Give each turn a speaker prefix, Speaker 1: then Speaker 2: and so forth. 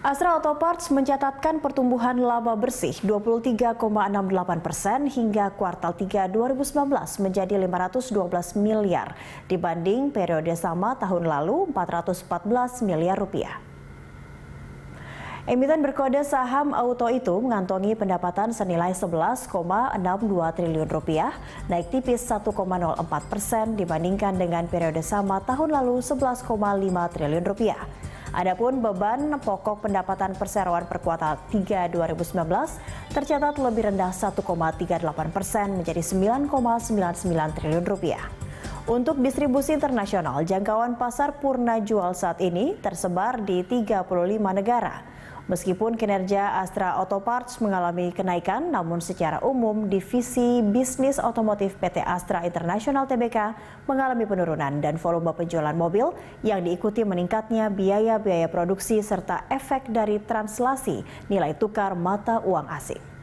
Speaker 1: Astra Auto Parts mencatatkan pertumbuhan laba bersih 23,68 persen hingga kuartal 3 2019 menjadi 512 miliar dibanding periode sama tahun lalu 414 miliar rupiah. Emiten berkode saham auto itu mengantongi pendapatan senilai 11,62 triliun rupiah, naik tipis 1,04 persen dibandingkan dengan periode sama tahun lalu 11,5 triliun rupiah. Adapun beban pokok pendapatan perseroan per kuartal 3 2019 tercatat lebih rendah 1,38 persen menjadi 9,99 triliun rupiah. Untuk distribusi internasional, jangkauan pasar purna jual saat ini tersebar di 35 negara. Meskipun kinerja Astra Auto Parts mengalami kenaikan, namun secara umum divisi bisnis otomotif PT Astra International Tbk mengalami penurunan dan volume penjualan mobil yang diikuti meningkatnya biaya-biaya produksi serta efek dari translasi nilai tukar mata uang asing.